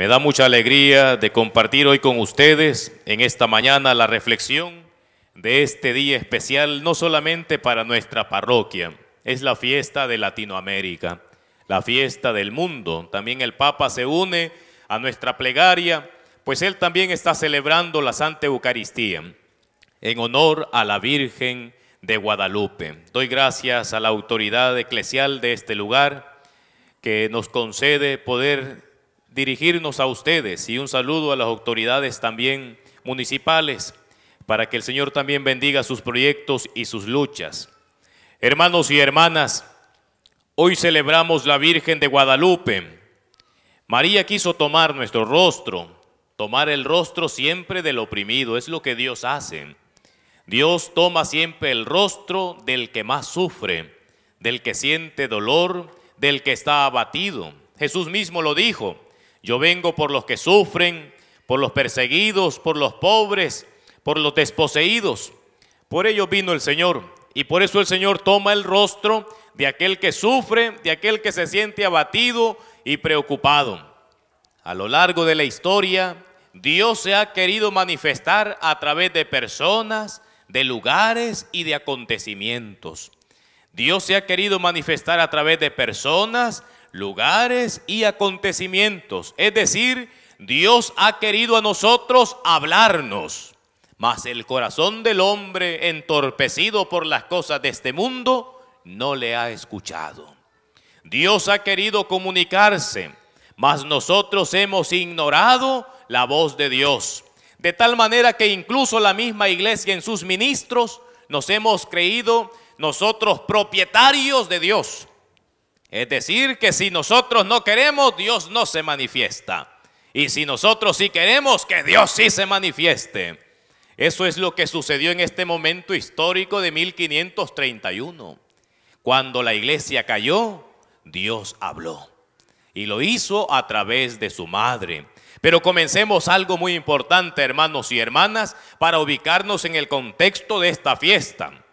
Me da mucha alegría de compartir hoy con ustedes en esta mañana la reflexión de este día especial, no solamente para nuestra parroquia, es la fiesta de Latinoamérica, la fiesta del mundo. También el Papa se une a nuestra plegaria, pues él también está celebrando la Santa Eucaristía en honor a la Virgen de Guadalupe. Doy gracias a la autoridad eclesial de este lugar que nos concede poder dirigirnos a ustedes y un saludo a las autoridades también municipales para que el Señor también bendiga sus proyectos y sus luchas. Hermanos y hermanas, hoy celebramos la Virgen de Guadalupe. María quiso tomar nuestro rostro, tomar el rostro siempre del oprimido, es lo que Dios hace. Dios toma siempre el rostro del que más sufre, del que siente dolor, del que está abatido. Jesús mismo lo dijo, yo vengo por los que sufren, por los perseguidos, por los pobres, por los desposeídos. Por ello vino el Señor. Y por eso el Señor toma el rostro de aquel que sufre, de aquel que se siente abatido y preocupado. A lo largo de la historia, Dios se ha querido manifestar a través de personas, de lugares y de acontecimientos. Dios se ha querido manifestar a través de personas, lugares y acontecimientos. Es decir, Dios ha querido a nosotros hablarnos. Mas el corazón del hombre, entorpecido por las cosas de este mundo, no le ha escuchado. Dios ha querido comunicarse, mas nosotros hemos ignorado la voz de Dios. De tal manera que incluso la misma iglesia en sus ministros nos hemos creído nosotros propietarios de Dios. Es decir, que si nosotros no queremos, Dios no se manifiesta. Y si nosotros sí queremos, que Dios sí se manifieste. Eso es lo que sucedió en este momento histórico de 1531. Cuando la iglesia cayó, Dios habló. Y lo hizo a través de su madre. Pero comencemos algo muy importante, hermanos y hermanas, para ubicarnos en el contexto de esta fiesta.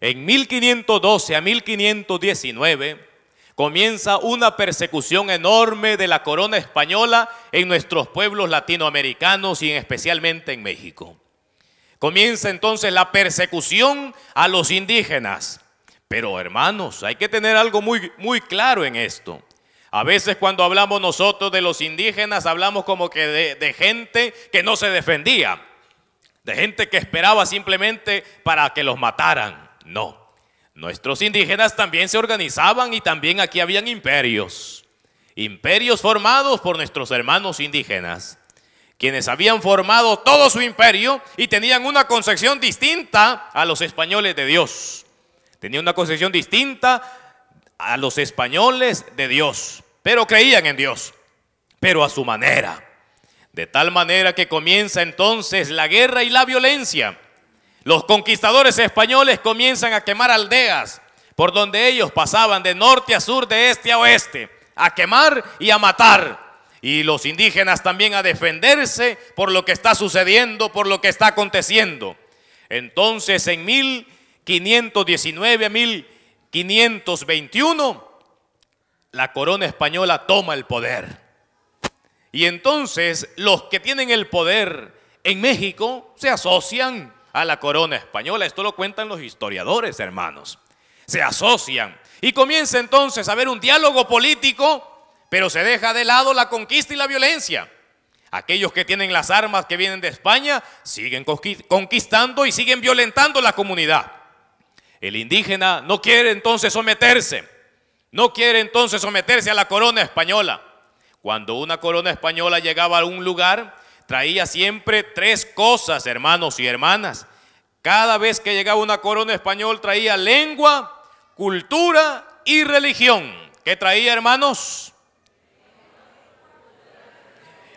En 1512 a 1519 comienza una persecución enorme de la corona española en nuestros pueblos latinoamericanos y especialmente en México. Comienza entonces la persecución a los indígenas. Pero hermanos, hay que tener algo muy, muy claro en esto. A veces cuando hablamos nosotros de los indígenas, hablamos como que de, de gente que no se defendía, de gente que esperaba simplemente para que los mataran. No. Nuestros indígenas también se organizaban y también aquí habían imperios. Imperios formados por nuestros hermanos indígenas, quienes habían formado todo su imperio y tenían una concepción distinta a los españoles de Dios. Tenían una concepción distinta a los españoles de Dios, pero creían en Dios, pero a su manera. De tal manera que comienza entonces la guerra y la violencia los conquistadores españoles comienzan a quemar aldeas por donde ellos pasaban de norte a sur, de este a oeste, a quemar y a matar. Y los indígenas también a defenderse por lo que está sucediendo, por lo que está aconteciendo. Entonces en 1519 a 1521, la corona española toma el poder. Y entonces los que tienen el poder en México se asocian a la corona española. Esto lo cuentan los historiadores, hermanos. Se asocian y comienza entonces a haber un diálogo político, pero se deja de lado la conquista y la violencia. Aquellos que tienen las armas que vienen de España siguen conquistando y siguen violentando la comunidad. El indígena no quiere entonces someterse, no quiere entonces someterse a la corona española. Cuando una corona española llegaba a un lugar, traía siempre tres cosas, hermanos y hermanas. Cada vez que llegaba una corona español traía lengua, cultura y religión. ¿Qué traía, hermanos?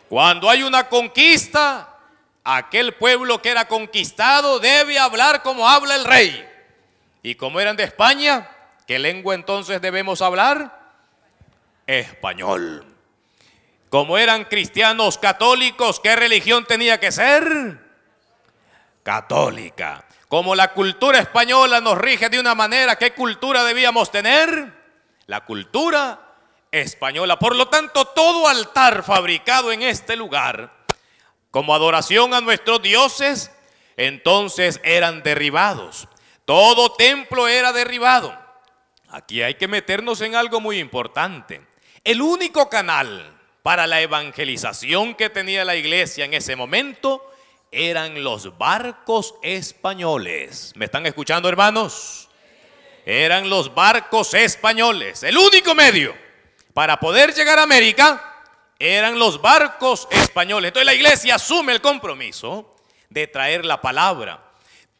Cuando hay una conquista, aquel pueblo que era conquistado debe hablar como habla el rey. Y como eran de España, ¿qué lengua entonces debemos hablar? Español como eran cristianos católicos, ¿qué religión tenía que ser? Católica. Como la cultura española nos rige de una manera, ¿qué cultura debíamos tener? La cultura española. Por lo tanto, todo altar fabricado en este lugar como adoración a nuestros dioses, entonces eran derribados. Todo templo era derribado. Aquí hay que meternos en algo muy importante. El único canal para la evangelización que tenía la iglesia en ese momento eran los barcos españoles. ¿Me están escuchando, hermanos? Eran los barcos españoles. El único medio para poder llegar a América eran los barcos españoles. Entonces la iglesia asume el compromiso de traer la palabra.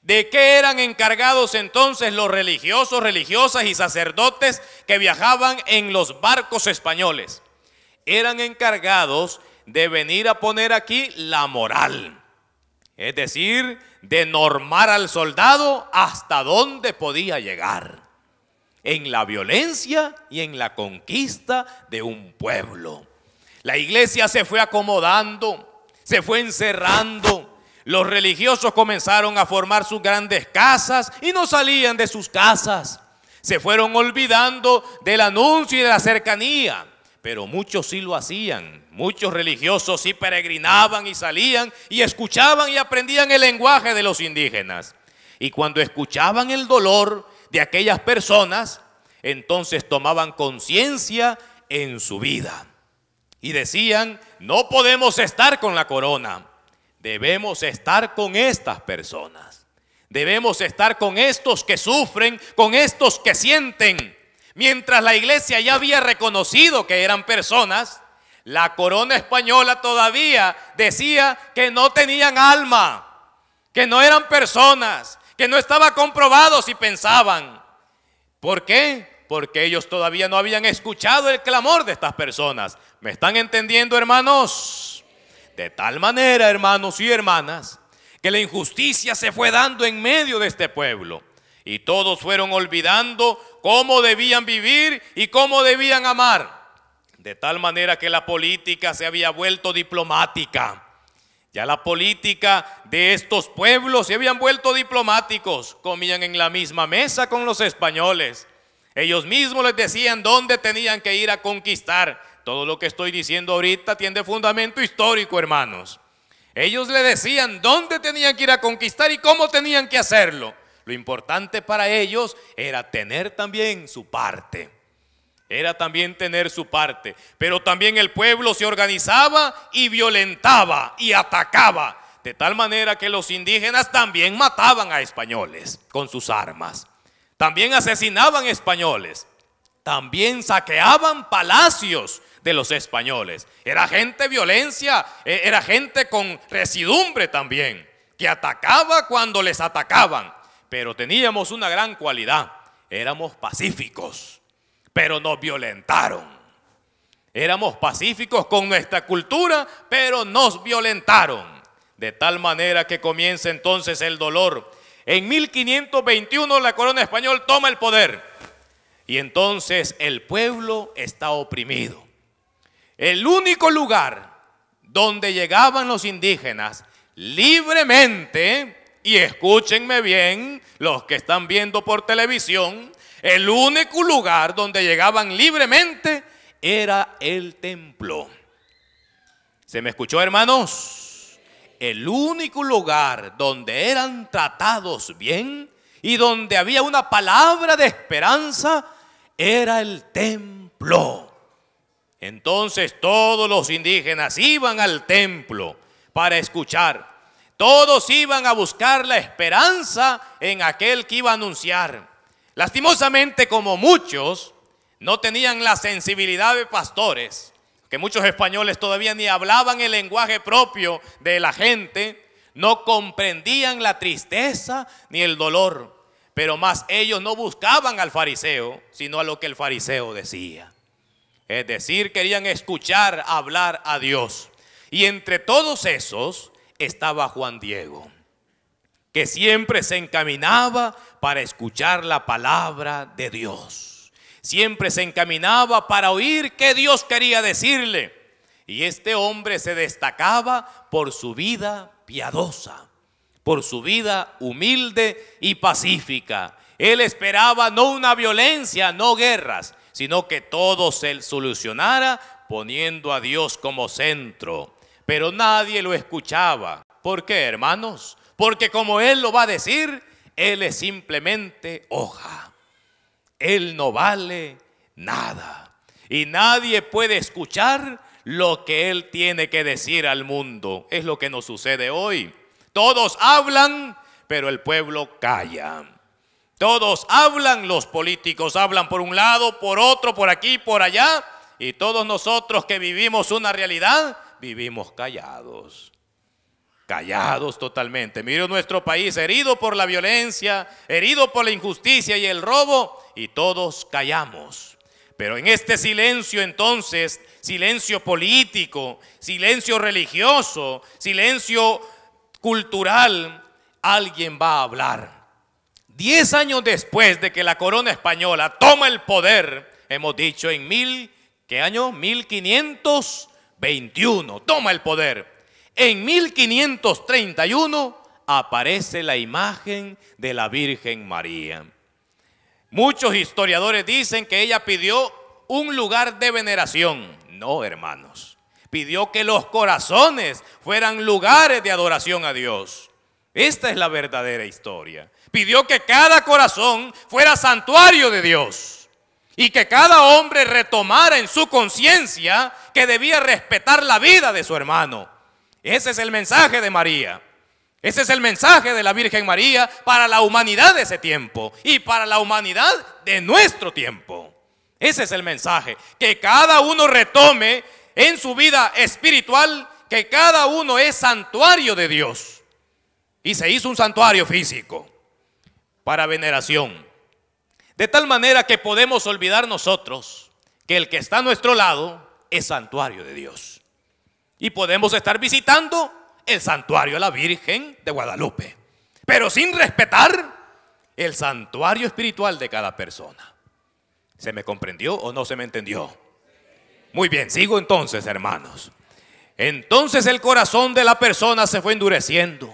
¿De qué eran encargados entonces los religiosos, religiosas y sacerdotes que viajaban en los barcos españoles? eran encargados de venir a poner aquí la moral. Es decir, de normar al soldado hasta dónde podía llegar. En la violencia y en la conquista de un pueblo. La iglesia se fue acomodando, se fue encerrando. Los religiosos comenzaron a formar sus grandes casas y no salían de sus casas. Se fueron olvidando del anuncio y de la cercanía pero muchos sí lo hacían. Muchos religiosos sí peregrinaban y salían y escuchaban y aprendían el lenguaje de los indígenas. Y cuando escuchaban el dolor de aquellas personas, entonces tomaban conciencia en su vida. Y decían, no podemos estar con la corona, debemos estar con estas personas. Debemos estar con estos que sufren, con estos que sienten, Mientras la iglesia ya había reconocido que eran personas, la corona española todavía decía que no tenían alma, que no eran personas, que no estaba comprobado si pensaban. ¿Por qué? Porque ellos todavía no habían escuchado el clamor de estas personas. ¿Me están entendiendo, hermanos? De tal manera, hermanos y hermanas, que la injusticia se fue dando en medio de este pueblo. Y todos fueron olvidando cómo debían vivir y cómo debían amar. De tal manera que la política se había vuelto diplomática. Ya la política de estos pueblos se habían vuelto diplomáticos. Comían en la misma mesa con los españoles. Ellos mismos les decían dónde tenían que ir a conquistar. Todo lo que estoy diciendo ahorita tiene fundamento histórico, hermanos. Ellos le decían dónde tenían que ir a conquistar y cómo tenían que hacerlo. Lo importante para ellos era tener también su parte. Era también tener su parte. Pero también el pueblo se organizaba y violentaba y atacaba. De tal manera que los indígenas también mataban a españoles con sus armas. También asesinaban españoles. También saqueaban palacios de los españoles. Era gente violencia, eh, era gente con residumbre también, que atacaba cuando les atacaban pero teníamos una gran cualidad. Éramos pacíficos, pero nos violentaron. Éramos pacíficos con nuestra cultura, pero nos violentaron. De tal manera que comienza entonces el dolor. En 1521 la corona española toma el poder. Y entonces el pueblo está oprimido. El único lugar donde llegaban los indígenas libremente y escúchenme bien, los que están viendo por televisión, el único lugar donde llegaban libremente era el templo. ¿Se me escuchó, hermanos? El único lugar donde eran tratados bien y donde había una palabra de esperanza era el templo. Entonces todos los indígenas iban al templo para escuchar todos iban a buscar la esperanza en aquel que iba a anunciar. Lastimosamente, como muchos, no tenían la sensibilidad de pastores, que muchos españoles todavía ni hablaban el lenguaje propio de la gente, no comprendían la tristeza ni el dolor, pero más ellos no buscaban al fariseo, sino a lo que el fariseo decía. Es decir, querían escuchar hablar a Dios. Y entre todos esos, estaba Juan Diego, que siempre se encaminaba para escuchar la palabra de Dios. Siempre se encaminaba para oír qué Dios quería decirle. Y este hombre se destacaba por su vida piadosa, por su vida humilde y pacífica. Él esperaba no una violencia, no guerras, sino que todo se solucionara poniendo a Dios como centro. Pero nadie lo escuchaba. ¿Por qué, hermanos? Porque como Él lo va a decir, Él es simplemente hoja. Él no vale nada. Y nadie puede escuchar lo que Él tiene que decir al mundo. Es lo que nos sucede hoy. Todos hablan, pero el pueblo calla. Todos hablan, los políticos hablan por un lado, por otro, por aquí, por allá. Y todos nosotros que vivimos una realidad, vivimos callados. Callados totalmente. Miren nuestro país herido por la violencia, herido por la injusticia y el robo, y todos callamos. Pero en este silencio entonces, silencio político, silencio religioso, silencio cultural, alguien va a hablar. Diez años después de que la corona española toma el poder, hemos dicho en mil, ¿qué año? 1500. 21 toma el poder. En 1531 aparece la imagen de la Virgen María. Muchos historiadores dicen que ella pidió un lugar de veneración. No, hermanos. Pidió que los corazones fueran lugares de adoración a Dios. Esta es la verdadera historia. Pidió que cada corazón fuera santuario de Dios y que cada hombre retomara en su conciencia que debía respetar la vida de su hermano. Ese es el mensaje de María. Ese es el mensaje de la Virgen María para la humanidad de ese tiempo y para la humanidad de nuestro tiempo. Ese es el mensaje. Que cada uno retome en su vida espiritual que cada uno es santuario de Dios. Y se hizo un santuario físico para veneración. De tal manera que podemos olvidar nosotros que el que está a nuestro lado es santuario de Dios. Y podemos estar visitando el santuario de la Virgen de Guadalupe, pero sin respetar el santuario espiritual de cada persona. ¿Se me comprendió o no se me entendió? Muy bien, sigo entonces, hermanos. Entonces el corazón de la persona se fue endureciendo,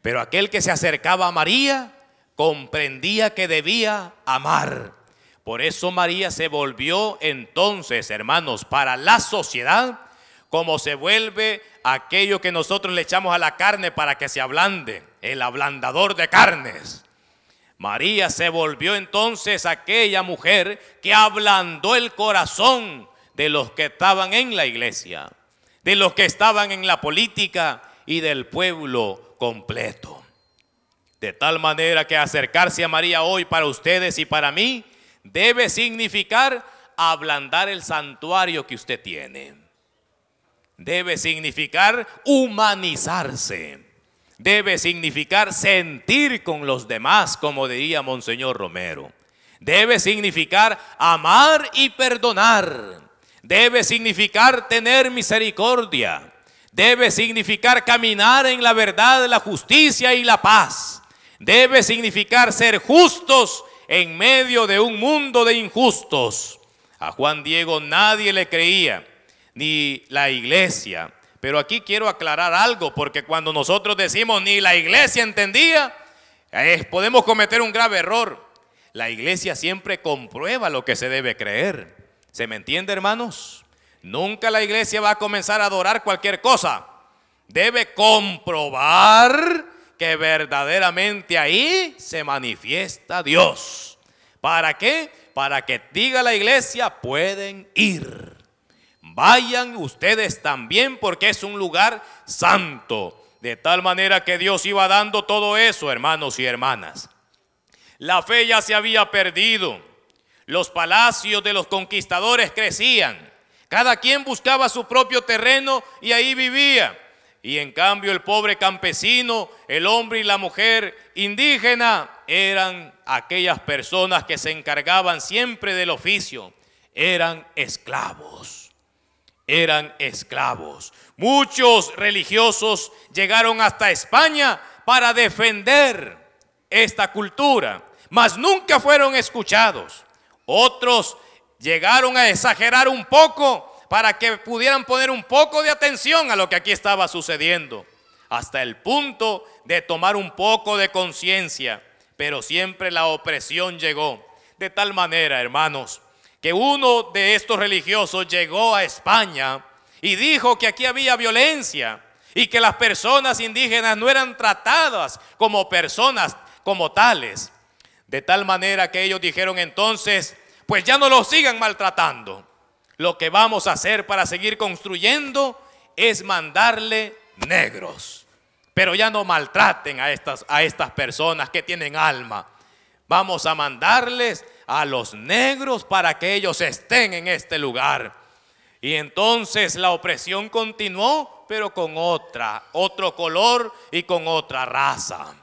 pero aquel que se acercaba a María comprendía que debía amar. Por eso María se volvió entonces, hermanos, para la sociedad, como se vuelve aquello que nosotros le echamos a la carne para que se ablande, el ablandador de carnes. María se volvió entonces aquella mujer que ablandó el corazón de los que estaban en la iglesia, de los que estaban en la política y del pueblo completo. De tal manera que acercarse a María hoy para ustedes y para mí debe significar ablandar el santuario que usted tiene. Debe significar humanizarse. Debe significar sentir con los demás, como diría Monseñor Romero. Debe significar amar y perdonar. Debe significar tener misericordia. Debe significar caminar en la verdad, la justicia y la paz debe significar ser justos en medio de un mundo de injustos. A Juan Diego nadie le creía, ni la iglesia. Pero aquí quiero aclarar algo, porque cuando nosotros decimos ni la iglesia entendía, podemos cometer un grave error. La iglesia siempre comprueba lo que se debe creer. ¿Se me entiende, hermanos? Nunca la iglesia va a comenzar a adorar cualquier cosa. Debe comprobar que verdaderamente ahí se manifiesta Dios. ¿Para qué? Para que diga la iglesia, pueden ir. Vayan ustedes también porque es un lugar santo. De tal manera que Dios iba dando todo eso, hermanos y hermanas. La fe ya se había perdido. Los palacios de los conquistadores crecían. Cada quien buscaba su propio terreno y ahí vivía. Y en cambio el pobre campesino, el hombre y la mujer indígena eran aquellas personas que se encargaban siempre del oficio. Eran esclavos. Eran esclavos. Muchos religiosos llegaron hasta España para defender esta cultura, mas nunca fueron escuchados. Otros llegaron a exagerar un poco para que pudieran poner un poco de atención a lo que aquí estaba sucediendo, hasta el punto de tomar un poco de conciencia. Pero siempre la opresión llegó. De tal manera, hermanos, que uno de estos religiosos llegó a España y dijo que aquí había violencia y que las personas indígenas no eran tratadas como personas como tales. De tal manera que ellos dijeron entonces, pues ya no los sigan maltratando. Lo que vamos a hacer para seguir construyendo es mandarle negros. Pero ya no maltraten a estas, a estas personas que tienen alma. Vamos a mandarles a los negros para que ellos estén en este lugar. Y entonces la opresión continuó, pero con otra, otro color y con otra raza.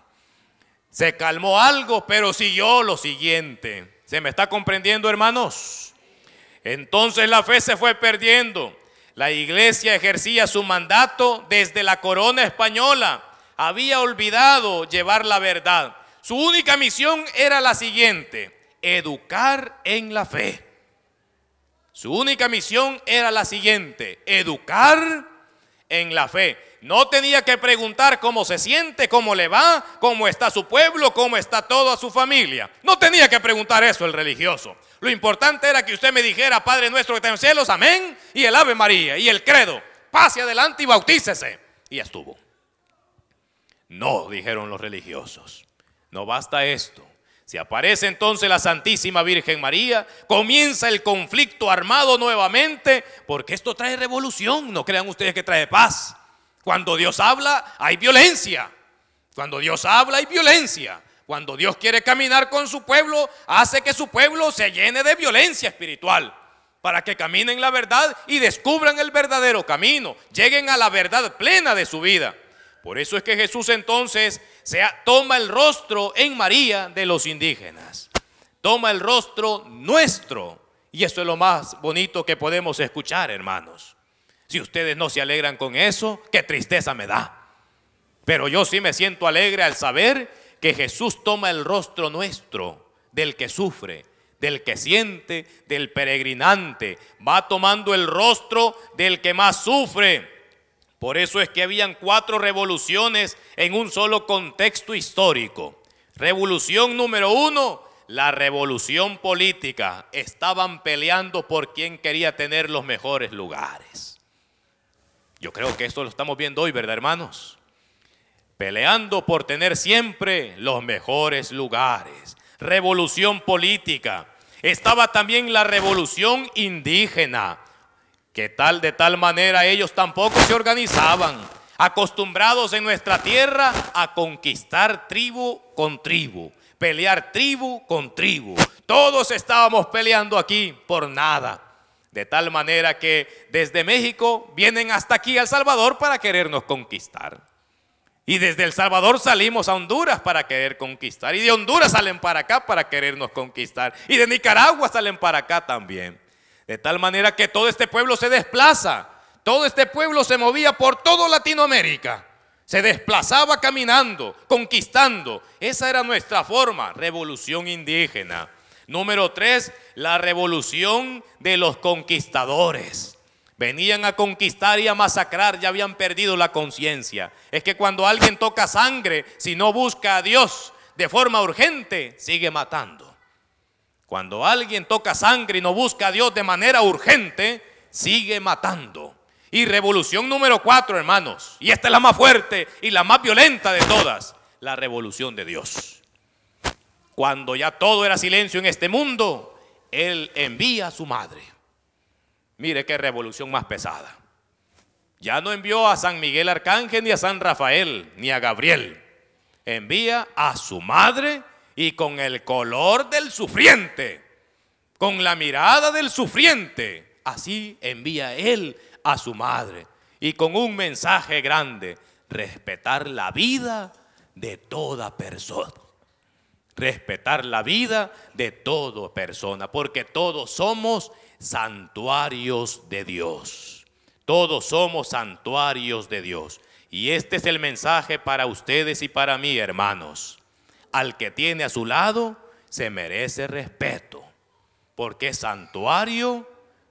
Se calmó algo, pero siguió lo siguiente. ¿Se me está comprendiendo, hermanos? Entonces la fe se fue perdiendo. La iglesia ejercía su mandato desde la corona española. Había olvidado llevar la verdad. Su única misión era la siguiente, educar en la fe. Su única misión era la siguiente, educar en la fe. No tenía que preguntar cómo se siente, cómo le va, cómo está su pueblo, cómo está toda su familia. No tenía que preguntar eso el religioso. Lo importante era que usted me dijera, Padre nuestro que está en cielos, amén, y el Ave María, y el credo. Pase adelante y bautícese. Y estuvo. No, dijeron los religiosos. No basta esto. Si aparece entonces la Santísima Virgen María, comienza el conflicto armado nuevamente, porque esto trae revolución, no crean ustedes que trae paz. Cuando Dios habla, hay violencia. Cuando Dios habla, hay violencia. Cuando Dios quiere caminar con su pueblo, hace que su pueblo se llene de violencia espiritual para que caminen la verdad y descubran el verdadero camino, lleguen a la verdad plena de su vida. Por eso es que Jesús entonces se toma el rostro en María de los indígenas, toma el rostro nuestro. Y eso es lo más bonito que podemos escuchar, hermanos. Si ustedes no se alegran con eso, qué tristeza me da. Pero yo sí me siento alegre al saber que Jesús toma el rostro nuestro, del que sufre, del que siente, del peregrinante. Va tomando el rostro del que más sufre. Por eso es que habían cuatro revoluciones en un solo contexto histórico. Revolución número uno, la revolución política. Estaban peleando por quién quería tener los mejores lugares. Yo creo que esto lo estamos viendo hoy, ¿verdad, hermanos? Peleando por tener siempre los mejores lugares. Revolución política. Estaba también la revolución indígena, que tal de tal manera ellos tampoco se organizaban, acostumbrados en nuestra tierra a conquistar tribu con tribu, pelear tribu con tribu. Todos estábamos peleando aquí por nada. De tal manera que desde México vienen hasta aquí a El Salvador para querernos conquistar. Y desde El Salvador salimos a Honduras para querer conquistar. Y de Honduras salen para acá para querernos conquistar. Y de Nicaragua salen para acá también. De tal manera que todo este pueblo se desplaza. Todo este pueblo se movía por toda Latinoamérica. Se desplazaba caminando, conquistando. Esa era nuestra forma, revolución indígena. Número tres, la revolución de los conquistadores. Venían a conquistar y a masacrar, ya habían perdido la conciencia. Es que cuando alguien toca sangre, si no busca a Dios de forma urgente, sigue matando. Cuando alguien toca sangre y no busca a Dios de manera urgente, sigue matando. Y revolución número cuatro, hermanos, y esta es la más fuerte y la más violenta de todas, la revolución de Dios. Cuando ya todo era silencio en este mundo, Él envía a su madre. Mire qué revolución más pesada. Ya no envió a San Miguel Arcángel ni a San Rafael ni a Gabriel. Envía a su madre y con el color del sufriente, con la mirada del sufriente, así envía él a su madre y con un mensaje grande, respetar la vida de toda persona respetar la vida de toda persona, porque todos somos santuarios de Dios. Todos somos santuarios de Dios. Y este es el mensaje para ustedes y para mí, hermanos. Al que tiene a su lado, se merece respeto, porque es santuario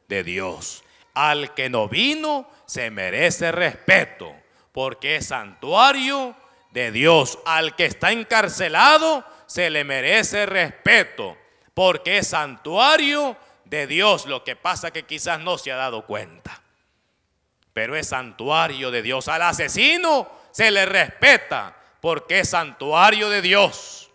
de Dios. Al que no vino, se merece respeto, porque es santuario de Dios. Al que está encarcelado, se le merece respeto porque es santuario de Dios. Lo que pasa que quizás no se ha dado cuenta. Pero es santuario de Dios. Al asesino se le respeta porque es santuario de Dios.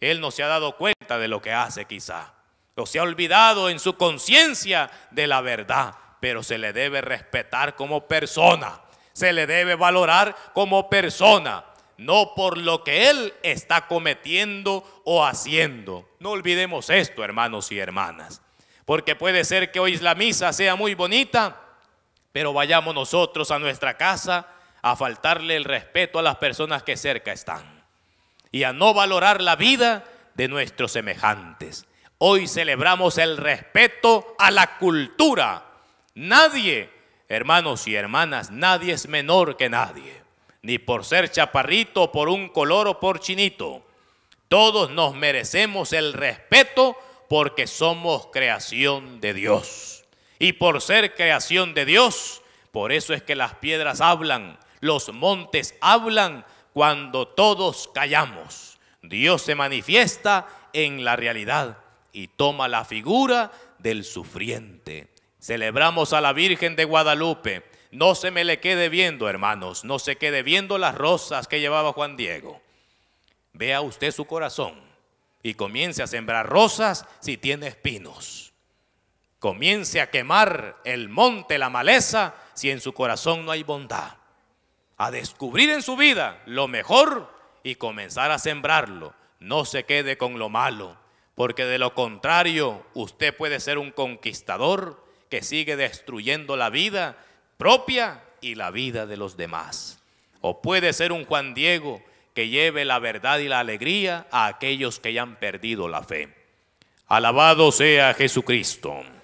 Él no se ha dado cuenta de lo que hace quizás. O se ha olvidado en su conciencia de la verdad. Pero se le debe respetar como persona. Se le debe valorar como persona no por lo que él está cometiendo o haciendo. No olvidemos esto, hermanos y hermanas, porque puede ser que hoy la misa sea muy bonita, pero vayamos nosotros a nuestra casa a faltarle el respeto a las personas que cerca están y a no valorar la vida de nuestros semejantes. Hoy celebramos el respeto a la cultura. Nadie, hermanos y hermanas, nadie es menor que nadie ni por ser chaparrito, por un color o por chinito. Todos nos merecemos el respeto porque somos creación de Dios. Y por ser creación de Dios, por eso es que las piedras hablan, los montes hablan cuando todos callamos. Dios se manifiesta en la realidad y toma la figura del sufriente. Celebramos a la Virgen de Guadalupe no se me le quede viendo, hermanos, no se quede viendo las rosas que llevaba Juan Diego. Vea usted su corazón y comience a sembrar rosas si tiene espinos. Comience a quemar el monte, la maleza, si en su corazón no hay bondad. A descubrir en su vida lo mejor y comenzar a sembrarlo. No se quede con lo malo, porque de lo contrario usted puede ser un conquistador que sigue destruyendo la vida propia y la vida de los demás. O puede ser un Juan Diego que lleve la verdad y la alegría a aquellos que ya han perdido la fe. Alabado sea Jesucristo.